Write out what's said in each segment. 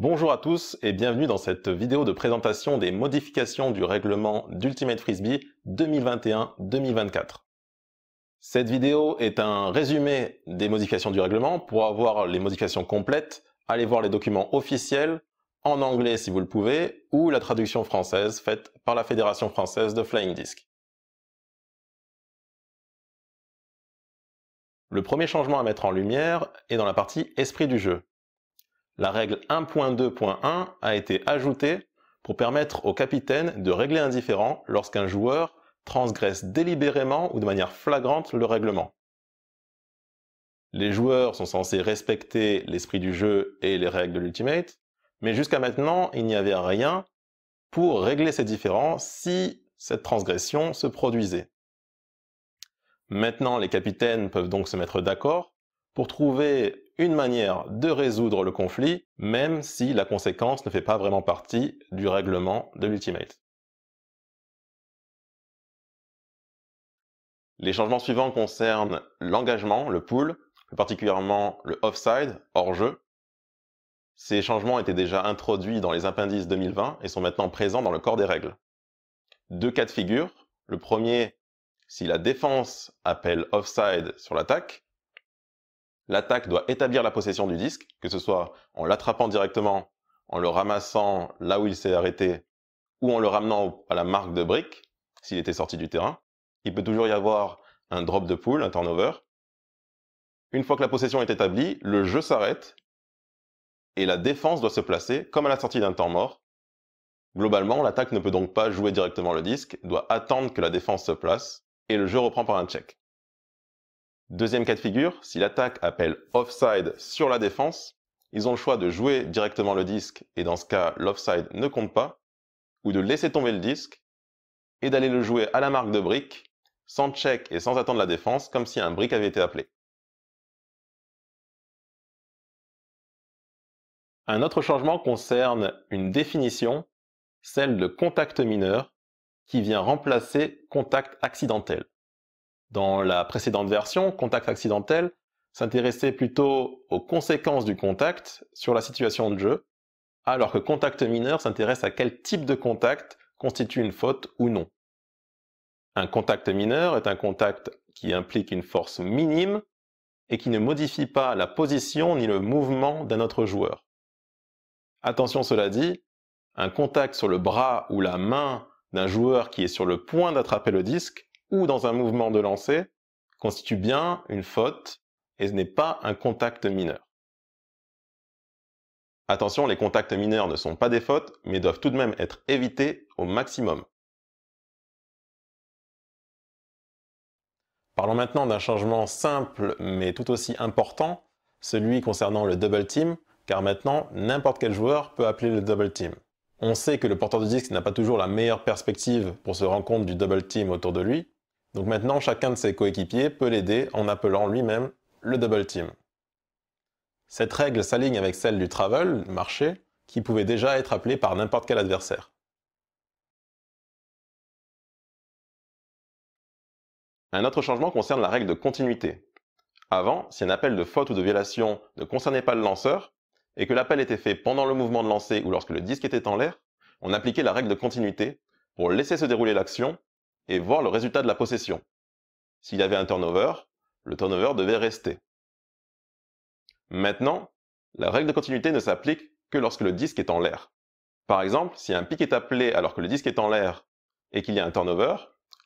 Bonjour à tous et bienvenue dans cette vidéo de présentation des modifications du règlement d'Ultimate Frisbee 2021-2024. Cette vidéo est un résumé des modifications du règlement. Pour avoir les modifications complètes, allez voir les documents officiels en anglais si vous le pouvez, ou la traduction française faite par la Fédération française de Flying Disc. Le premier changement à mettre en lumière est dans la partie esprit du jeu la règle 1.2.1 a été ajoutée pour permettre au capitaine de régler un différend lorsqu'un joueur transgresse délibérément ou de manière flagrante le règlement. Les joueurs sont censés respecter l'esprit du jeu et les règles de l'Ultimate, mais jusqu'à maintenant, il n'y avait rien pour régler ces différends si cette transgression se produisait. Maintenant, les capitaines peuvent donc se mettre d'accord pour trouver une manière de résoudre le conflit, même si la conséquence ne fait pas vraiment partie du règlement de l'ultimate. Les changements suivants concernent l'engagement, le pool, plus particulièrement le offside, hors-jeu. Ces changements étaient déjà introduits dans les appendices 2020 et sont maintenant présents dans le corps des règles. Deux cas de figure. Le premier, si la défense appelle offside sur l'attaque, l'attaque doit établir la possession du disque, que ce soit en l'attrapant directement, en le ramassant là où il s'est arrêté, ou en le ramenant à la marque de briques s'il était sorti du terrain. Il peut toujours y avoir un drop de poule, un turnover. Une fois que la possession est établie, le jeu s'arrête et la défense doit se placer comme à la sortie d'un temps mort. Globalement, l'attaque ne peut donc pas jouer directement le disque, doit attendre que la défense se place et le jeu reprend par un check. Deuxième cas de figure, si l'attaque appelle offside sur la défense, ils ont le choix de jouer directement le disque et dans ce cas l'offside ne compte pas, ou de laisser tomber le disque et d'aller le jouer à la marque de brique, sans check et sans attendre la défense, comme si un brick avait été appelé. Un autre changement concerne une définition, celle de contact mineur, qui vient remplacer contact accidentel. Dans la précédente version, contact accidentel s'intéressait plutôt aux conséquences du contact sur la situation de jeu, alors que contact mineur s'intéresse à quel type de contact constitue une faute ou non. Un contact mineur est un contact qui implique une force minime et qui ne modifie pas la position ni le mouvement d'un autre joueur. Attention cela dit, un contact sur le bras ou la main d'un joueur qui est sur le point d'attraper le disque ou dans un mouvement de lancer constitue bien une faute et ce n'est pas un contact mineur. Attention, les contacts mineurs ne sont pas des fautes, mais doivent tout de même être évités au maximum. Parlons maintenant d'un changement simple mais tout aussi important, celui concernant le double team, car maintenant n'importe quel joueur peut appeler le double team. On sait que le porteur de disque n'a pas toujours la meilleure perspective pour se rendre compte du double team autour de lui, donc maintenant, chacun de ses coéquipiers peut l'aider en appelant lui-même le double team. Cette règle s'aligne avec celle du travel, marché, qui pouvait déjà être appelé par n'importe quel adversaire. Un autre changement concerne la règle de continuité. Avant, si un appel de faute ou de violation ne concernait pas le lanceur, et que l'appel était fait pendant le mouvement de lancer ou lorsque le disque était en l'air, on appliquait la règle de continuité pour laisser se dérouler l'action et voir le résultat de la possession. S'il y avait un turnover, le turnover devait rester. Maintenant, la règle de continuité ne s'applique que lorsque le disque est en l'air. Par exemple, si un pic est appelé alors que le disque est en l'air et qu'il y a un turnover,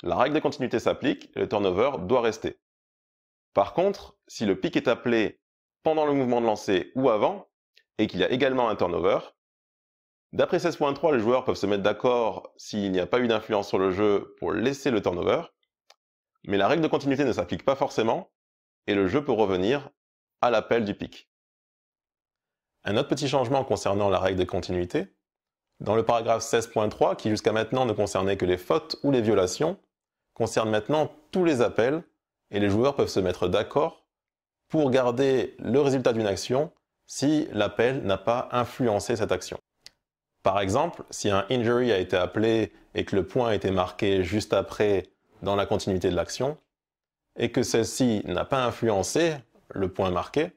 la règle de continuité s'applique et le turnover doit rester. Par contre, si le pic est appelé pendant le mouvement de lancer ou avant, et qu'il y a également un turnover, D'après 16.3, les joueurs peuvent se mettre d'accord s'il n'y a pas eu d'influence sur le jeu pour laisser le turnover, mais la règle de continuité ne s'applique pas forcément, et le jeu peut revenir à l'appel du pic. Un autre petit changement concernant la règle de continuité, dans le paragraphe 16.3, qui jusqu'à maintenant ne concernait que les fautes ou les violations, concerne maintenant tous les appels, et les joueurs peuvent se mettre d'accord pour garder le résultat d'une action si l'appel n'a pas influencé cette action. Par exemple, si un injury a été appelé et que le point a été marqué juste après dans la continuité de l'action, et que celle-ci n'a pas influencé le point marqué,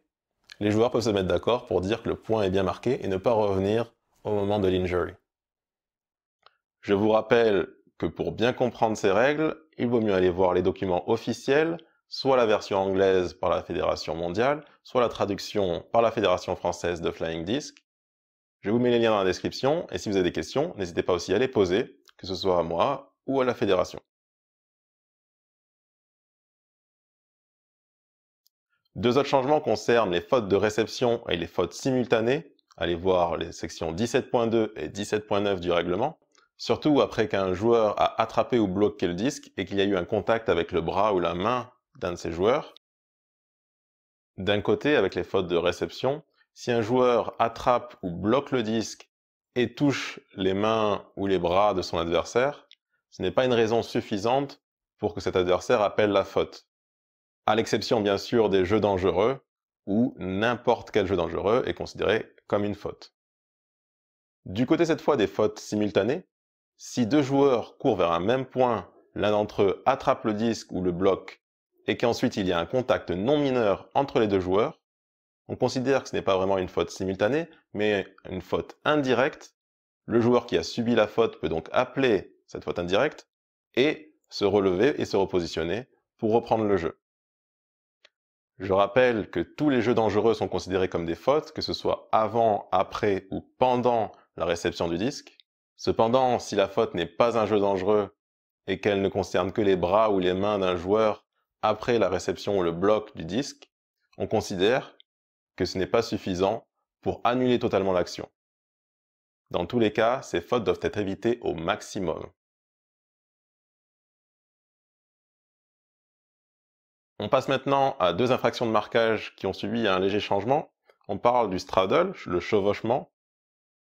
les joueurs peuvent se mettre d'accord pour dire que le point est bien marqué et ne pas revenir au moment de l'injury. Je vous rappelle que pour bien comprendre ces règles, il vaut mieux aller voir les documents officiels, soit la version anglaise par la Fédération mondiale, soit la traduction par la Fédération française de Flying Disc, je vous mets les liens dans la description et si vous avez des questions, n'hésitez pas aussi à les poser, que ce soit à moi ou à la fédération. Deux autres changements concernent les fautes de réception et les fautes simultanées. Allez voir les sections 17.2 et 17.9 du règlement. Surtout après qu'un joueur a attrapé ou bloqué le disque et qu'il y a eu un contact avec le bras ou la main d'un de ses joueurs. D'un côté, avec les fautes de réception, si un joueur attrape ou bloque le disque et touche les mains ou les bras de son adversaire, ce n'est pas une raison suffisante pour que cet adversaire appelle la faute. À l'exception bien sûr des jeux dangereux, où n'importe quel jeu dangereux est considéré comme une faute. Du côté cette fois des fautes simultanées, si deux joueurs courent vers un même point, l'un d'entre eux attrape le disque ou le bloque, et qu'ensuite il y a un contact non mineur entre les deux joueurs, on considère que ce n'est pas vraiment une faute simultanée, mais une faute indirecte. Le joueur qui a subi la faute peut donc appeler cette faute indirecte et se relever et se repositionner pour reprendre le jeu. Je rappelle que tous les jeux dangereux sont considérés comme des fautes, que ce soit avant, après ou pendant la réception du disque. Cependant, si la faute n'est pas un jeu dangereux et qu'elle ne concerne que les bras ou les mains d'un joueur après la réception ou le bloc du disque, on considère que ce n'est pas suffisant pour annuler totalement l'action. Dans tous les cas, ces fautes doivent être évitées au maximum. On passe maintenant à deux infractions de marquage qui ont subi un léger changement. On parle du straddle, le chevauchement,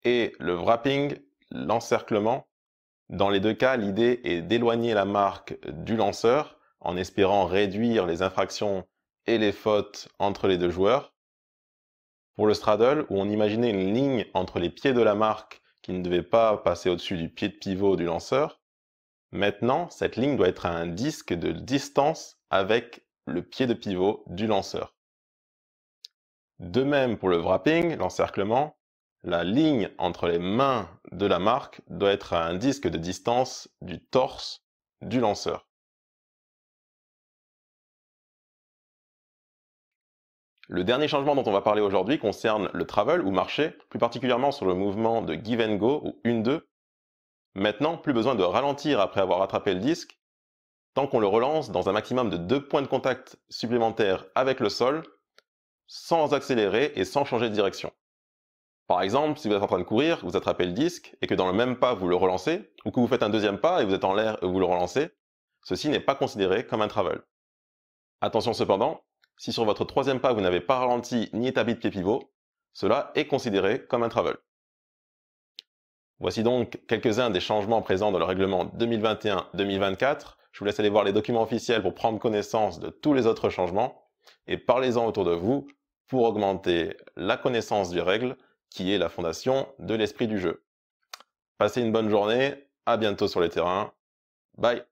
et le wrapping, l'encerclement. Dans les deux cas, l'idée est d'éloigner la marque du lanceur en espérant réduire les infractions et les fautes entre les deux joueurs. Pour le straddle, où on imaginait une ligne entre les pieds de la marque qui ne devait pas passer au-dessus du pied de pivot du lanceur, maintenant cette ligne doit être à un disque de distance avec le pied de pivot du lanceur. De même pour le wrapping, l'encerclement, la ligne entre les mains de la marque doit être à un disque de distance du torse du lanceur. Le dernier changement dont on va parler aujourd'hui concerne le travel ou marché, plus particulièrement sur le mouvement de give and go ou une deux. Maintenant, plus besoin de ralentir après avoir attrapé le disque, tant qu'on le relance dans un maximum de deux points de contact supplémentaires avec le sol, sans accélérer et sans changer de direction. Par exemple, si vous êtes en train de courir, vous attrapez le disque et que dans le même pas vous le relancez, ou que vous faites un deuxième pas et vous êtes en l'air et vous le relancez, ceci n'est pas considéré comme un travel. Attention cependant, si sur votre troisième pas vous n'avez pas ralenti ni établi de pied pivot, cela est considéré comme un travel. Voici donc quelques-uns des changements présents dans le règlement 2021-2024. Je vous laisse aller voir les documents officiels pour prendre connaissance de tous les autres changements et parlez-en autour de vous pour augmenter la connaissance des règles qui est la fondation de l'esprit du jeu. Passez une bonne journée, à bientôt sur les terrains. Bye